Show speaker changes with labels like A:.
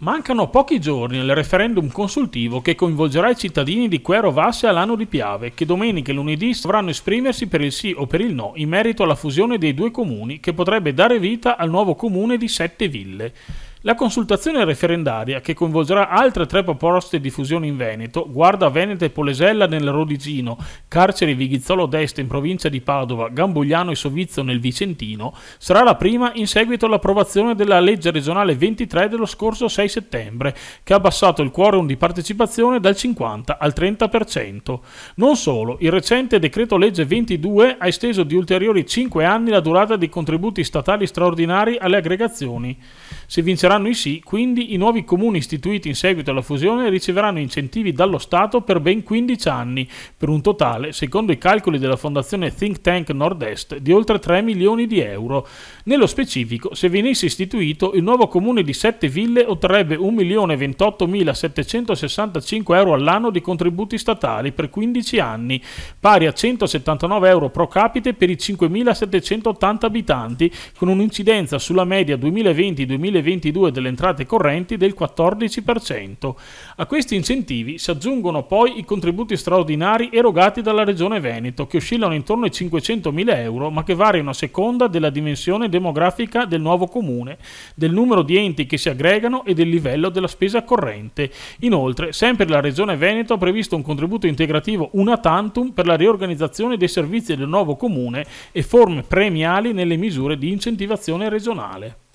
A: Mancano pochi giorni al referendum consultivo che coinvolgerà i cittadini di Quero Vasse all'anno di Piave, che domenica e lunedì dovranno esprimersi per il sì o per il no in merito alla fusione dei due comuni che potrebbe dare vita al nuovo comune di Sette Ville. La consultazione referendaria, che coinvolgerà altre tre proposte di fusione in Veneto, Guarda Veneta e Polesella nel Rodigino, Carceri Vighizzolo d'Este in provincia di Padova, Gambogliano e Sovizio nel Vicentino, sarà la prima in seguito all'approvazione della legge regionale 23 dello scorso 6 settembre, che ha abbassato il quorum di partecipazione dal 50 al 30%. Non solo, il recente decreto legge 22 ha esteso di ulteriori 5 anni la durata dei contributi statali straordinari alle aggregazioni. Si vincerà vinceranno i sì, quindi i nuovi comuni istituiti in seguito alla fusione riceveranno incentivi dallo Stato per ben 15 anni, per un totale, secondo i calcoli della fondazione Think Tank Nord-Est, di oltre 3 milioni di euro. Nello specifico, se venisse istituito, il nuovo comune di 7 ville otterrebbe 1.028.765 euro all'anno di contributi statali per 15 anni, pari a 179 euro pro capite per i 5.780 abitanti, con un'incidenza sulla media 2020-2022 2022 delle entrate correnti del 14%. A questi incentivi si aggiungono poi i contributi straordinari erogati dalla Regione Veneto, che oscillano intorno ai 500.000 euro, ma che variano a seconda della dimensione demografica del nuovo comune, del numero di enti che si aggregano e del livello della spesa corrente. Inoltre, sempre la Regione Veneto ha previsto un contributo integrativo una tantum per la riorganizzazione dei servizi del nuovo comune e forme premiali nelle misure di incentivazione regionale.